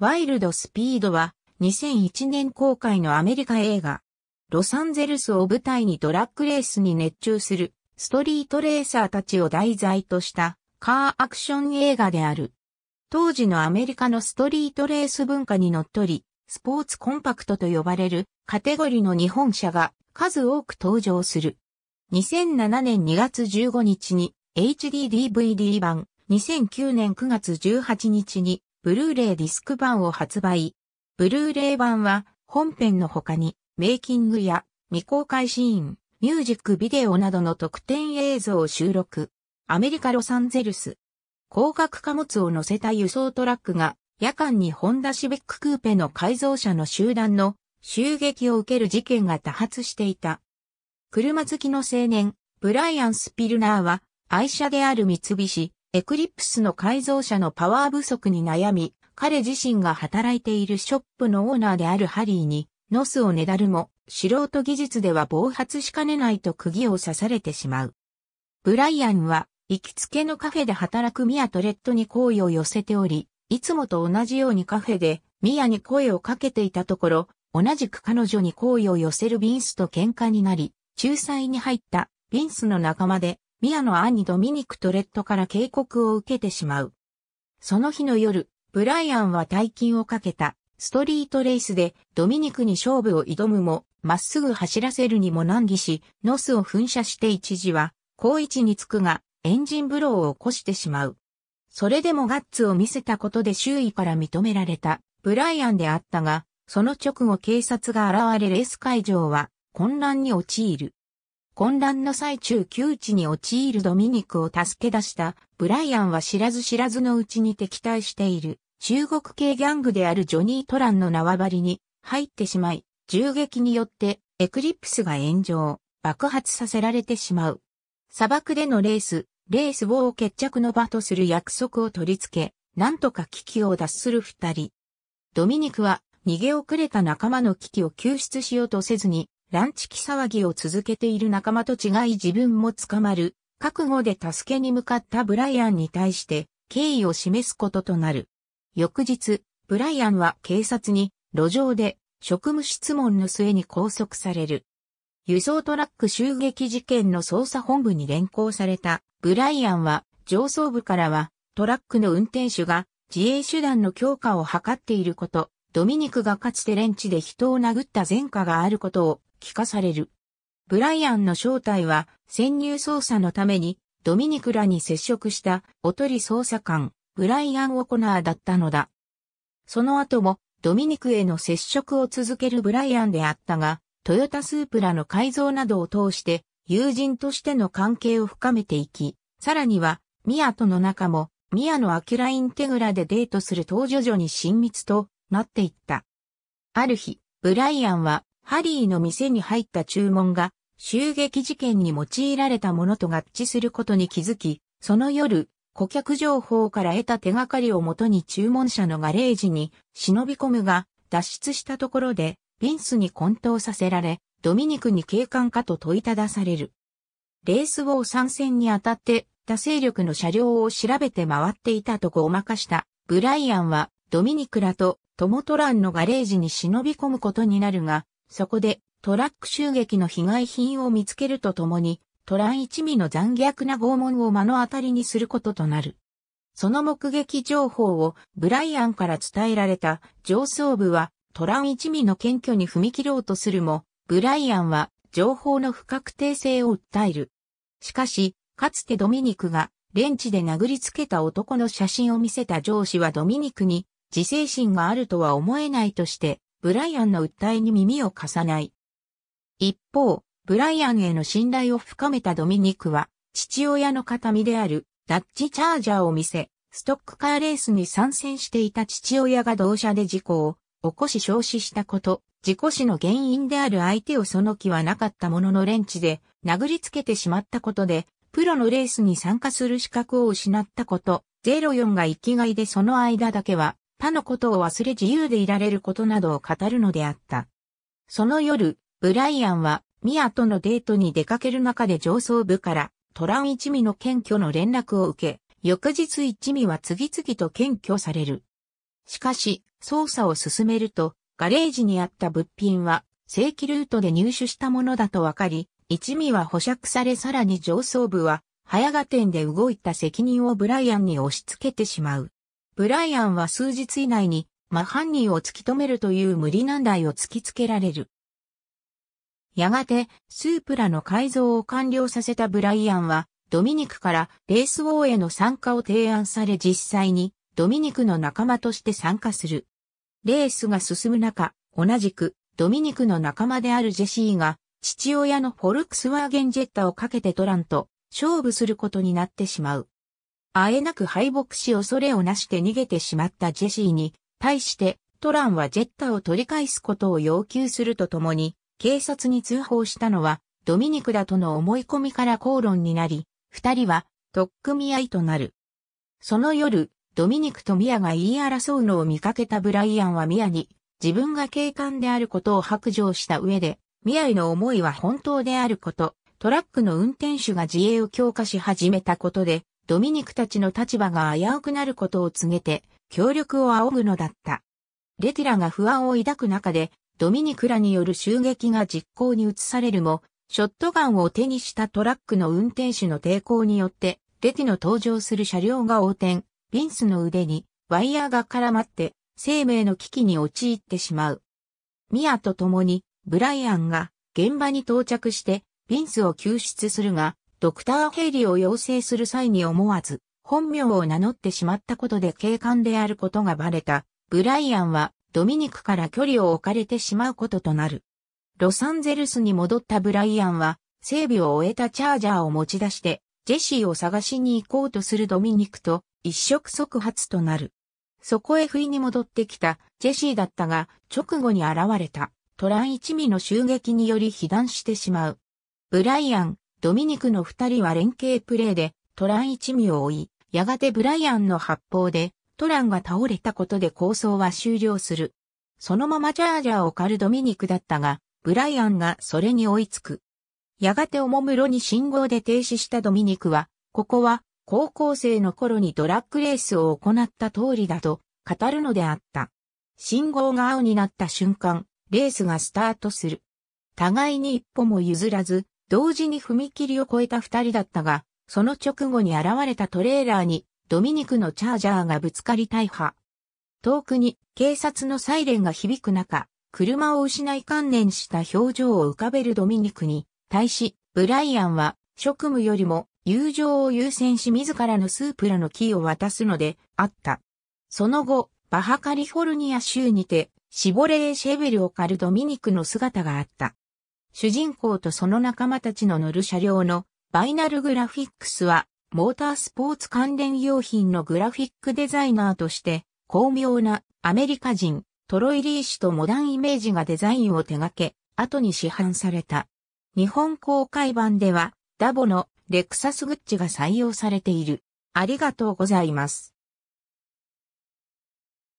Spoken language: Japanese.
ワイルドスピードは2001年公開のアメリカ映画。ロサンゼルスを舞台にドラッグレースに熱中するストリートレーサーたちを題材としたカーアクション映画である。当時のアメリカのストリートレース文化にのっとり、スポーツコンパクトと呼ばれるカテゴリーの日本車が数多く登場する。2007年2月15日に HDDVD 版、2009年9月18日にブルーレイディスク版を発売。ブルーレイ版は本編の他にメイキングや未公開シーン、ミュージックビデオなどの特典映像を収録。アメリカ・ロサンゼルス。高額貨物を乗せた輸送トラックが夜間にホンダシビッククーペの改造車の集団の襲撃を受ける事件が多発していた。車好きの青年、ブライアン・スピルナーは愛車である三菱、エクリプスの改造者のパワー不足に悩み、彼自身が働いているショップのオーナーであるハリーに、ノスをねだるも、素人技術では暴発しかねないと釘を刺されてしまう。ブライアンは、行きつけのカフェで働くミアとレッドに好意を寄せており、いつもと同じようにカフェで、ミアに声をかけていたところ、同じく彼女に好意を寄せるビンスと喧嘩になり、仲裁に入ったビンスの仲間で、ミアの兄ドミニク・トレットから警告を受けてしまう。その日の夜、ブライアンは大金をかけたストリートレースでドミニクに勝負を挑むも、まっすぐ走らせるにも難儀し、ノスを噴射して一時は、高位置につくが、エンジンブローを起こしてしまう。それでもガッツを見せたことで周囲から認められた、ブライアンであったが、その直後警察が現れレース会場は混乱に陥る。混乱の最中窮地に陥るドミニクを助け出したブライアンは知らず知らずのうちに敵対している中国系ギャングであるジョニー・トランの縄張りに入ってしまい、銃撃によってエクリプスが炎上、爆発させられてしまう。砂漠でのレース、レースを決着の場とする約束を取り付け、なんとか危機を脱する二人。ドミニクは逃げ遅れた仲間の危機を救出しようとせずに、ランチキ騒ぎを続けている仲間と違い自分も捕まる、覚悟で助けに向かったブライアンに対して敬意を示すこととなる。翌日、ブライアンは警察に路上で職務質問の末に拘束される。輸送トラック襲撃事件の捜査本部に連行されたブライアンは上層部からはトラックの運転手が自衛手段の強化を図っていること、ドミニクがかつてレンチで人を殴った前科があることを帰化される。ブライアンの正体は潜入捜査のためにドミニクラに接触したおとり捜査官ブライアン・オコナーだったのだ。その後もドミニクへの接触を続けるブライアンであったが、トヨタスープラの改造などを通して友人としての関係を深めていき、さらにはミアとの仲もミアのアキュラインテグラでデートする当徐々に親密となっていった。ある日、ブライアンはハリーの店に入った注文が襲撃事件に用いられたものと合致することに気づき、その夜、顧客情報から得た手がかりをもとに注文者のガレージに忍び込むが、脱出したところで、ィンスに混沌させられ、ドミニクに警官かと問いただされる。レースを参戦にあたって、他勢力の車両を調べて回っていたとごまかしたブライアンはドミニクラとトモトランのガレージに忍び込むことになるが、そこでトラック襲撃の被害品を見つけるとともに、トラン一味の残虐な拷問を目の当たりにすることとなる。その目撃情報をブライアンから伝えられた上層部はトラン一味の検挙に踏み切ろうとするも、ブライアンは情報の不確定性を訴える。しかし、かつてドミニクがレンチで殴りつけた男の写真を見せた上司はドミニクに自制心があるとは思えないとしてブライアンの訴えに耳を貸さない。一方、ブライアンへの信頼を深めたドミニクは、父親の形見であるダッチチャージャーを見せ、ストックカーレースに参戦していた父親が同社で事故を起こし焼死したこと、事故死の原因である相手をその気はなかったもののレンチで殴りつけてしまったことで、プロのレースに参加する資格を失ったこと、04が生きがいでその間だけは他のことを忘れ自由でいられることなどを語るのであった。その夜、ブライアンは、ミアとのデートに出かける中で上層部から、トラン一味の検挙の連絡を受け、翌日一味は次々と検挙される。しかし、捜査を進めると、ガレージにあった物品は、正規ルートで入手したものだとわかり、一味は保釈されさらに上層部は、早が点で動いた責任をブライアンに押し付けてしまう。ブライアンは数日以内に、ま犯人を突き止めるという無理難題を突きつけられる。やがて、スープラの改造を完了させたブライアンは、ドミニクからレース王への参加を提案され実際に、ドミニクの仲間として参加する。レースが進む中、同じく、ドミニクの仲間であるジェシーが、父親のフォルクスワーゲンジェッタをかけてトランと勝負することになってしまう。あえなく敗北し恐れをなして逃げてしまったジェシーに、対してトランはジェッタを取り返すことを要求するとともに、警察に通報したのはドミニクだとの思い込みから口論になり、二人はとっくみ合いとなる。その夜、ドミニクとミアが言い争うのを見かけたブライアンはミアに自分が警官であることを白状した上で、ミアへの思いは本当であること、トラックの運転手が自衛を強化し始めたことで、ドミニクたちの立場が危うくなることを告げて、協力を仰ぐのだった。レティラが不安を抱く中で、ドミニクらによる襲撃が実行に移されるも、ショットガンを手にしたトラックの運転手の抵抗によって、レティの登場する車両が横転、ィンスの腕にワイヤーが絡まって、生命の危機に陥ってしまう。ミアと共に、ブライアンが現場に到着して、ィンスを救出するが、ドクターヘイリーを要請する際に思わず、本名を名乗ってしまったことで警官であることがバレた、ブライアンはドミニクから距離を置かれてしまうこととなる。ロサンゼルスに戻ったブライアンは、整備を終えたチャージャーを持ち出して、ジェシーを探しに行こうとするドミニクと一触即発となる。そこへ不意に戻ってきたジェシーだったが、直後に現れたトラン一味の襲撃により被弾してしまう。ブライアン、ドミニクの二人は連携プレーでトラン一味を追い、やがてブライアンの発砲でトランが倒れたことで構想は終了する。そのままチャージャーを狩るドミニクだったが、ブライアンがそれに追いつく。やがておもむろに信号で停止したドミニクは、ここは高校生の頃にドラッグレースを行った通りだと語るのであった。信号が青になった瞬間、レースがスタートする。互いに一歩も譲らず、同時に踏切を越えた二人だったが、その直後に現れたトレーラーにドミニクのチャージャーがぶつかり大破。遠くに警察のサイレンが響く中、車を失い観念した表情を浮かべるドミニクに対し、ブライアンは職務よりも友情を優先し自らのスープラのキーを渡すのであった。その後、バハカリフォルニア州にて、シボレーシェベルを狩るドミニクの姿があった。主人公とその仲間たちの乗る車両のバイナルグラフィックスは、モータースポーツ関連用品のグラフィックデザイナーとして、巧妙なアメリカ人、トロイリー氏とモダンイメージがデザインを手掛け、後に市販された。日本公開版では、ダボのレクサスグッチが採用されている。ありがとうございます。